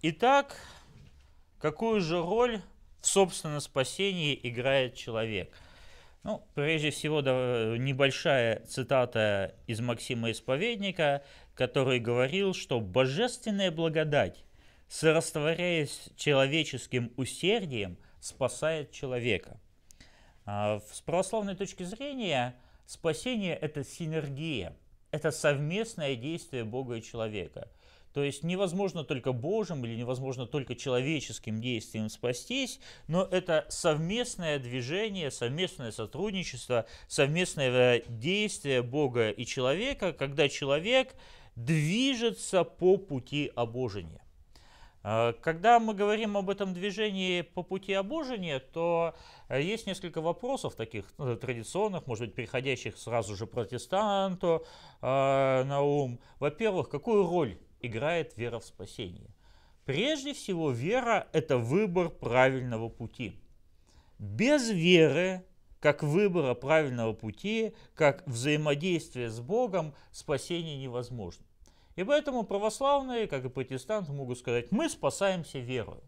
Итак, какую же роль в собственном спасении играет человек? Ну, прежде всего, да, небольшая цитата из Максима Исповедника, который говорил, что божественная благодать, сорастворяясь человеческим усердием, спасает человека. А, с православной точки зрения, спасение – это синергия, это совместное действие Бога и человека – то есть невозможно только Божьим или невозможно только человеческим действием спастись, но это совместное движение, совместное сотрудничество, совместное действие Бога и человека, когда человек движется по пути обожения. А, когда мы говорим об этом движении по пути обожения, то а, есть несколько вопросов таких ну, традиционных, может быть, приходящих сразу же протестанту а, на ум. Во-первых, какую роль играет вера в спасение. Прежде всего, вера – это выбор правильного пути. Без веры, как выбора правильного пути, как взаимодействия с Богом, спасение невозможно. И поэтому православные, как и протестанты, могут сказать, мы спасаемся верою.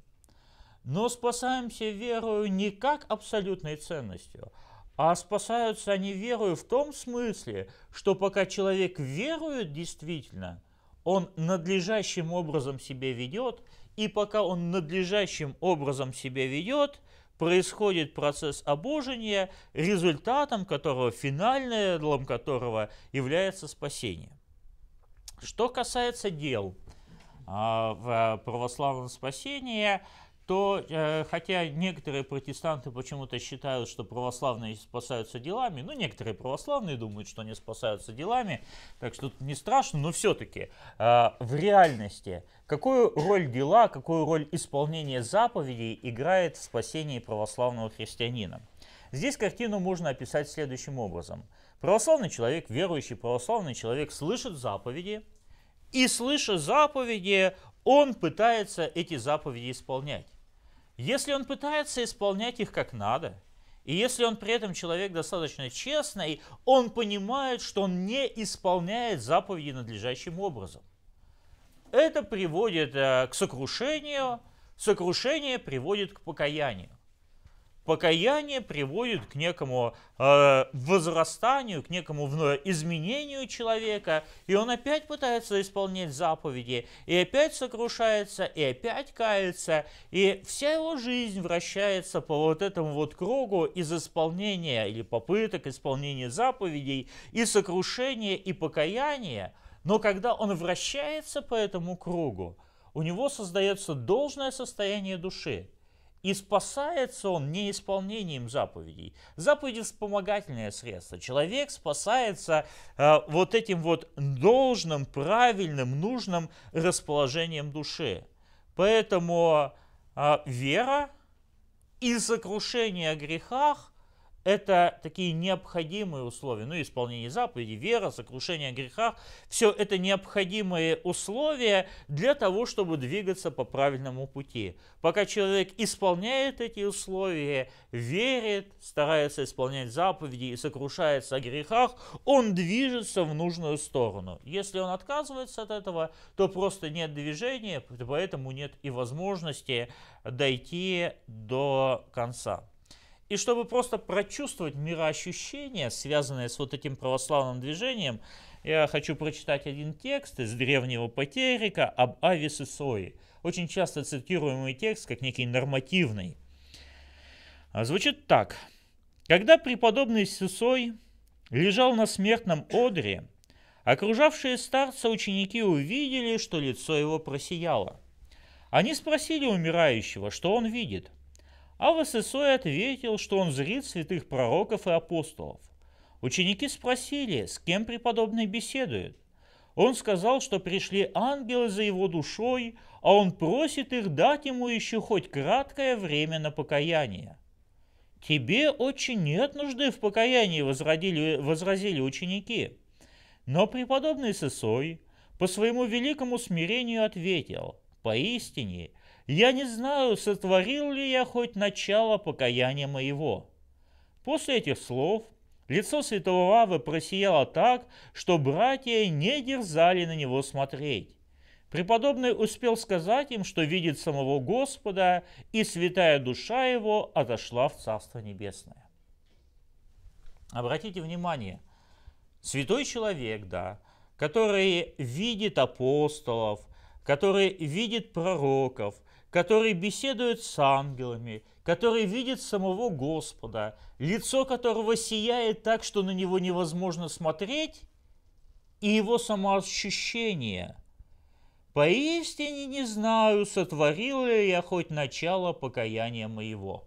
Но спасаемся верою не как абсолютной ценностью, а спасаются они верою в том смысле, что пока человек верует действительно – он надлежащим образом себя ведет, и пока он надлежащим образом себя ведет, происходит процесс обожения, результатом которого, финальным которого является спасение. Что касается дел а, в э, православном спасении, то э, хотя некоторые протестанты почему-то считают, что православные спасаются делами, ну некоторые православные думают, что они спасаются делами, так что тут не страшно, но все-таки э, в реальности какую роль дела, какую роль исполнение заповедей играет в спасении православного христианина? Здесь картину можно описать следующим образом. Православный человек, верующий православный человек слышит заповеди, и слыша заповеди, он пытается эти заповеди исполнять. Если он пытается исполнять их как надо, и если он при этом человек достаточно честный, он понимает, что он не исполняет заповеди надлежащим образом. Это приводит э, к сокрушению, сокрушение приводит к покаянию. Покаяние приводит к некому э, возрастанию, к некому изменению человека, и он опять пытается исполнять заповеди, и опять сокрушается, и опять кается, и вся его жизнь вращается по вот этому вот кругу из исполнения или попыток исполнения заповедей, и сокрушения, и покаяния. Но когда он вращается по этому кругу, у него создается должное состояние души – и спасается он не исполнением заповедей. Заповеди – вспомогательное средство. Человек спасается э, вот этим вот должным, правильным, нужным расположением души. Поэтому э, вера и сокрушение о грехах это такие необходимые условия, ну, исполнение заповедей, вера, сокрушение грехах. все это необходимые условия для того, чтобы двигаться по правильному пути. Пока человек исполняет эти условия, верит, старается исполнять заповеди и сокрушается о грехах, он движется в нужную сторону. Если он отказывается от этого, то просто нет движения, поэтому нет и возможности дойти до конца. И чтобы просто прочувствовать мироощущение, связанное с вот этим православным движением, я хочу прочитать один текст из древнего Патерика об Ависе и Сои. Очень часто цитируемый текст как некий нормативный. А, звучит так. Когда преподобный Сусой лежал на смертном одре, окружавшие старца ученики увидели, что лицо его просияло. Они спросили умирающего, что он видит – а Васисой ответил, что он зрит святых пророков и апостолов. Ученики спросили, с кем преподобный беседует. Он сказал, что пришли ангелы за его душой, а он просит их дать ему еще хоть краткое время на покаяние. «Тебе очень нет нужды в покаянии», возразили ученики. Но преподобный Сесой по своему великому смирению ответил, «Поистине, я не знаю, сотворил ли я хоть начало покаяния моего. После этих слов лицо святого Вавы просияло так, что братья не дерзали на него смотреть. Преподобный успел сказать им, что видит самого Господа, и святая душа его отошла в Царство Небесное. Обратите внимание, святой человек, да, который видит апостолов, который видит пророков – который беседует с ангелами, который видит самого Господа, лицо которого сияет так, что на него невозможно смотреть, и его самоощущение. Поистине не знаю, сотворил ли я хоть начало покаяния моего.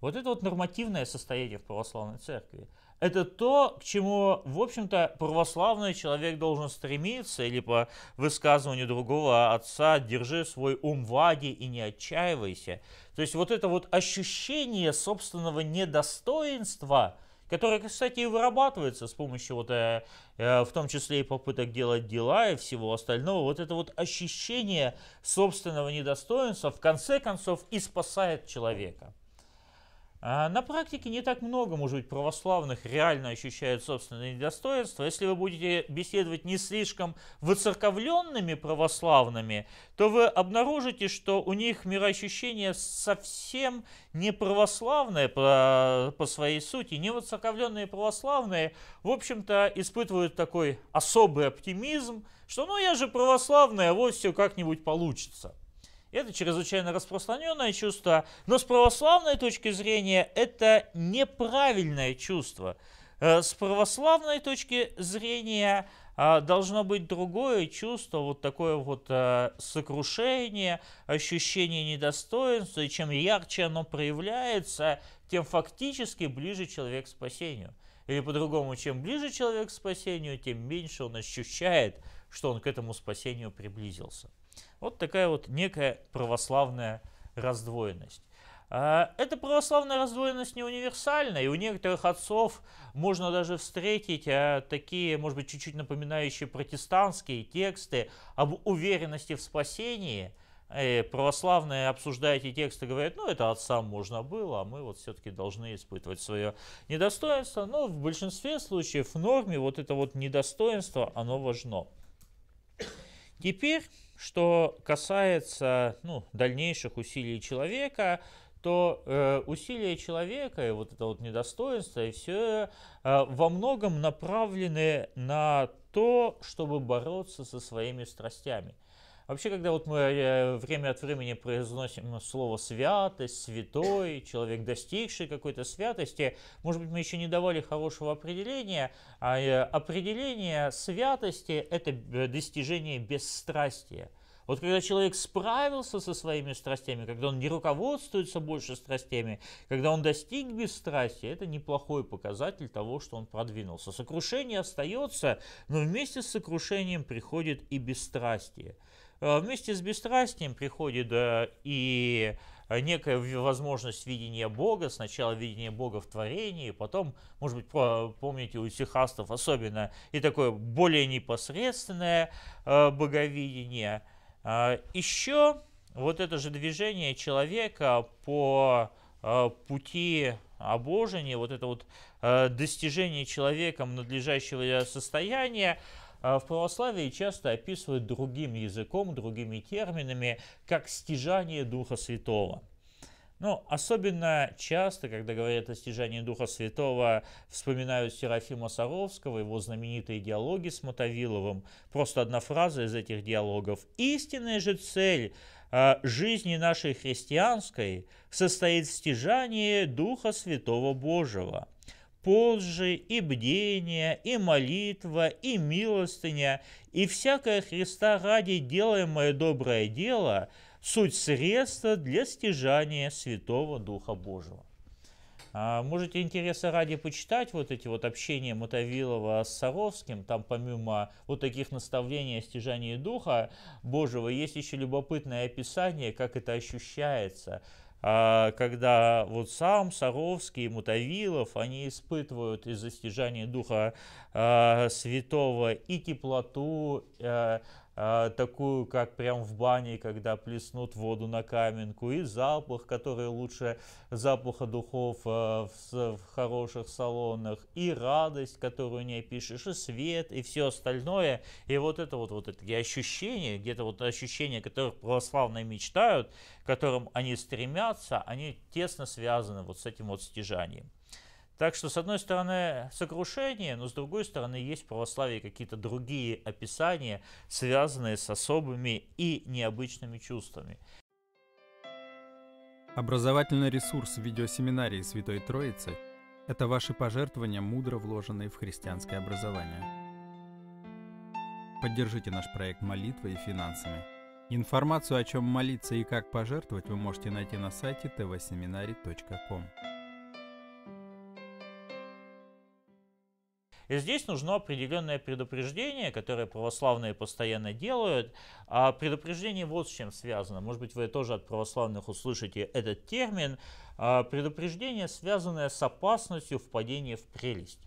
Вот это вот нормативное состояние в православной церкви. Это то, к чему, в общем-то, православный человек должен стремиться, или по высказыванию другого отца, держи свой ум в аде и не отчаивайся. То есть вот это вот ощущение собственного недостоинства, которое, кстати, и вырабатывается с помощью вот, э, э, в том числе и попыток делать дела и всего остального, вот это вот ощущение собственного недостоинства в конце концов и спасает человека. А на практике не так много, может быть, православных реально ощущают собственные недостоинства. Если вы будете беседовать не слишком выцерковленными православными, то вы обнаружите, что у них мироощущение совсем не православное по, по своей сути. Не выцерковленные православные, в общем-то, испытывают такой особый оптимизм, что ну я же православная, а вот все как-нибудь получится. Это чрезвычайно распространенное чувство, но с православной точки зрения это неправильное чувство. Э, с православной точки зрения а, должно быть другое чувство, вот такое вот э, сокрушение, ощущение недостоинства, и чем ярче оно проявляется, тем фактически ближе человек к спасению. Или по-другому, чем ближе человек к спасению, тем меньше он ощущает, что он к этому спасению приблизился. Вот такая вот некая православная раздвоенность. А, эта православная раздвоенность не универсальна, и у некоторых отцов можно даже встретить а, такие, может быть, чуть-чуть напоминающие протестантские тексты об уверенности в спасении. И э, православные, обсуждая эти тексты, говорят, ну это отцам можно было, а мы вот все-таки должны испытывать свое недостоинство. Но в большинстве случаев в норме вот это вот недостоинство, оно важно. Теперь что касается ну, дальнейших усилий человека, то э, усилия человека и вот это вот недостоинство и все э, во многом направлены на то, чтобы бороться со своими страстями – Вообще, когда вот мы э, время от времени произносим слово «святость», «святой», «человек, достигший какой-то святости», может быть, мы еще не давали хорошего определения. А, э, определение святости – это э, достижение бесстрастия. Вот когда человек справился со своими страстями, когда он не руководствуется больше страстями, когда он достиг бесстрастия, это неплохой показатель того, что он продвинулся. Сокрушение остается, но вместе с сокрушением приходит и бесстрастие. Э, вместе с бесстрастием приходит э, и некая возможность видения Бога, сначала видение Бога в творении, потом, может быть, помните у сихастов особенно и такое более непосредственное э, боговидение. Еще вот это же движение человека по пути обожения, вот это вот достижение человеком надлежащего состояния, а в православии часто описывают другим языком, другими терминами, как стяжание Духа Святого. Но ну, особенно часто, когда говорят о стяжании Духа Святого, вспоминают Серафима Саровского, его знаменитые диалоги с Мотовиловым. Просто одна фраза из этих диалогов. «Истинная же цель а, жизни нашей христианской состоит в стяжании Духа Святого Божьего» позже и бдение, и молитва, и милостыня, и всякое Христа ради делаемое доброе дело – суть средства для стяжания Святого Духа Божьего. А, можете интереса ради почитать вот эти вот общения Мотовилова с Саровским. Там помимо вот таких наставлений о стяжании Духа Божьего, есть еще любопытное описание, как это ощущается – а, когда вот сам Саровский, Мутавилов, они испытывают из-за стяжания Духа а, Святого и теплоту, а, а, такую, как прям в бане, когда плеснут воду на каменку, и запах, который лучше запаха духов э, в, в хороших салонах, и радость, которую не пишешь, и свет, и все остальное. И вот это вот, вот это ощущение, где-то вот ощущение, которых православные мечтают, к которым они стремятся, они тесно связаны вот с этим вот стяжанием. Так что, с одной стороны, сокрушение, но с другой стороны, есть в православии какие-то другие описания, связанные с особыми и необычными чувствами. Образовательный ресурс видеосеминарии Святой Троицы – это ваши пожертвования, мудро вложенные в христианское образование. Поддержите наш проект молитвой и финансами. Информацию, о чем молиться и как пожертвовать, вы можете найти на сайте tvseminary.com. И здесь нужно определенное предупреждение, которое православные постоянно делают. А предупреждение вот с чем связано. Может быть, вы тоже от православных услышите этот термин. А предупреждение, связанное с опасностью впадения в прелесть.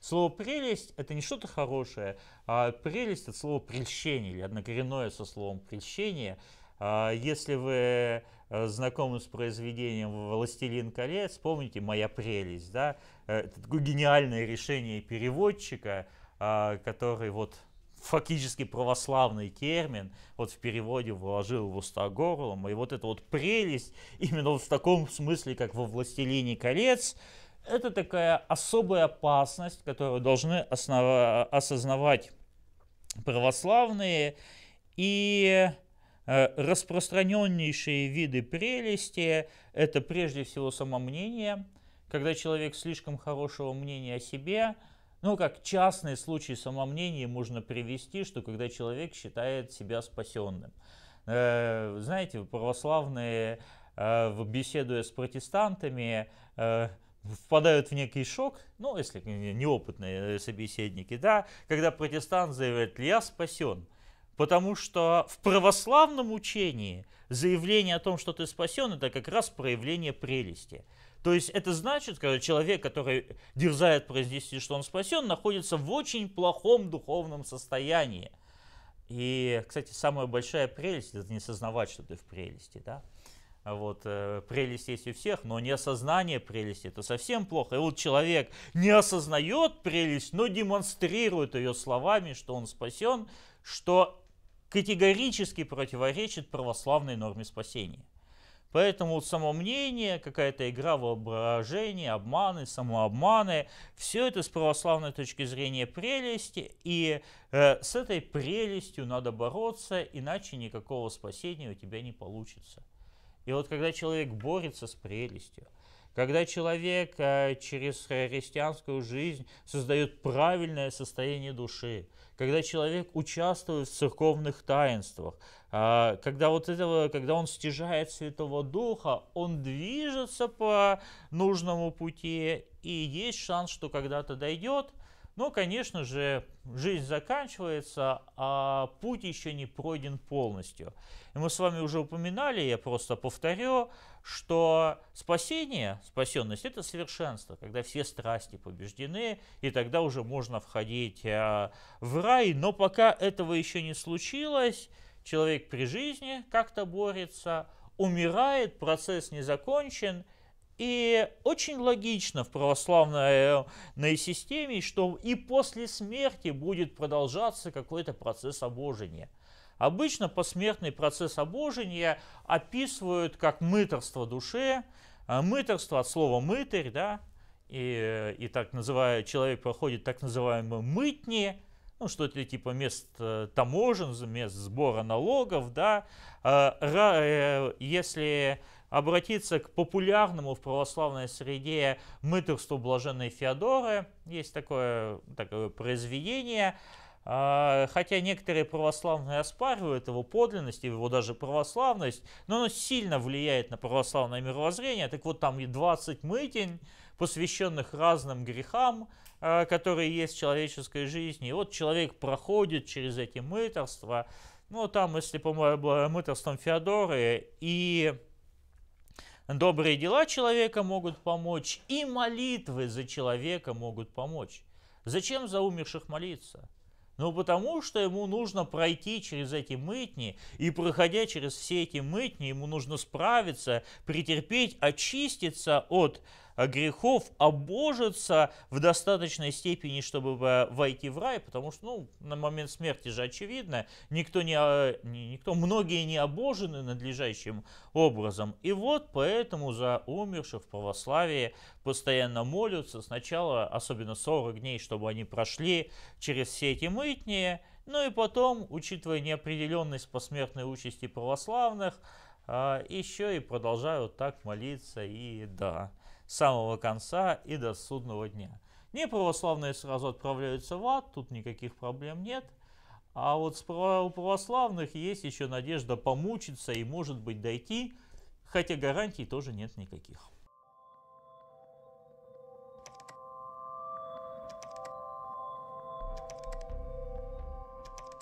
Слово «прелесть» — это не что-то хорошее, а прелесть — это слово «прельщение» или однокоренное со словом «прельщение». А если вы Э, знакомы с произведением «Властелин колец», помните «Моя прелесть», да? Э, это такое гениальное решение переводчика, а, который вот фактически православный термин, вот в переводе вложил в уста горлом, и вот эта вот прелесть, именно вот в таком смысле, как во «Властелине колец», это такая особая опасность, которую должны основ... осознавать православные, и Э, Распространеннейшие виды прелести – это прежде всего самомнение, когда человек слишком хорошего мнения о себе, ну, как частный случай самомнения можно привести, что когда человек считает себя спасенным. Э, знаете, православные, э, беседуя с протестантами, впадают в некий шок, ну, если неопытные собеседники, да, когда протестант заявляет, я спасен. Потому что в православном учении заявление о том, что ты спасен, это как раз проявление прелести. То есть это значит, когда человек, который дерзает произнести, что он спасен, находится в очень плохом духовном состоянии. И, кстати, самая большая прелесть – это не осознавать, что ты в прелести. Да? Вот, э, прелесть есть у всех, но неосознание прелести – это совсем плохо. И вот человек не осознает прелесть, но демонстрирует ее словами, что он спасен, что категорически противоречит православной норме спасения. Поэтому самомнение, какая-то игра воображения, обманы, самообманы, все это с православной точки зрения прелести, и э, с этой прелестью надо бороться, иначе никакого спасения у тебя не получится. И вот когда человек борется с прелестью, когда человек э, через христианскую жизнь создает правильное состояние души, когда человек участвует в церковных таинствах, э, когда, вот этого, когда он стяжает Святого Духа, он движется по нужному пути, и есть шанс, что когда-то дойдет – но, конечно же, жизнь заканчивается, а путь еще не пройден полностью. И мы с вами уже упоминали, я просто повторю, что спасение, спасенность – это совершенство, когда все страсти побеждены, и тогда уже можно входить э, в рай. Но пока этого еще не случилось, человек при жизни как-то борется, умирает, процесс не закончен – и очень логично в православной э, системе, что и после смерти будет продолжаться какой-то процесс обожения. Обычно посмертный процесс обожения описывают как мыторство души, э, мыторство от слова «мытарь», да, и, и так называемый человек проходит так называемые мытни, ну, что это типа мест э, таможен, мест сбора налогов, да, если обратиться к популярному в православной среде мытарству блаженной Феодоры. Есть такое, такое произведение. А, хотя некоторые православные оспаривают его подлинность, его даже православность, но оно сильно влияет на православное мировоззрение. Так вот, там и 20 мытень, посвященных разным грехам, а, которые есть в человеческой жизни. И вот человек проходит через эти мытарства. Ну, там, если по мытарствам Феодоры и Добрые дела человека могут помочь, и молитвы за человека могут помочь. Зачем за умерших молиться? Ну, потому что ему нужно пройти через эти мытни, и проходя через все эти мытни, ему нужно справиться, претерпеть, очиститься от грехов обожиться в достаточной степени, чтобы э, войти в рай, потому что ну, на момент смерти же очевидно, никто, не, э, никто многие не обожены надлежащим образом. И вот поэтому за умерших в православии постоянно молятся, сначала особенно 40 дней, чтобы они прошли через все эти мытни, ну и потом, учитывая неопределенность посмертной участи православных, э, еще и продолжают так молиться и да с самого конца и до судного дня. Неправославные сразу отправляются в ад, тут никаких проблем нет. А вот у православных есть еще надежда помучиться и, может быть, дойти, хотя гарантий тоже нет никаких.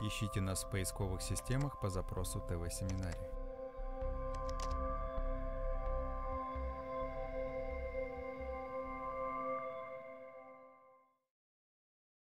Ищите нас в поисковых системах по запросу ТВ-семинарий.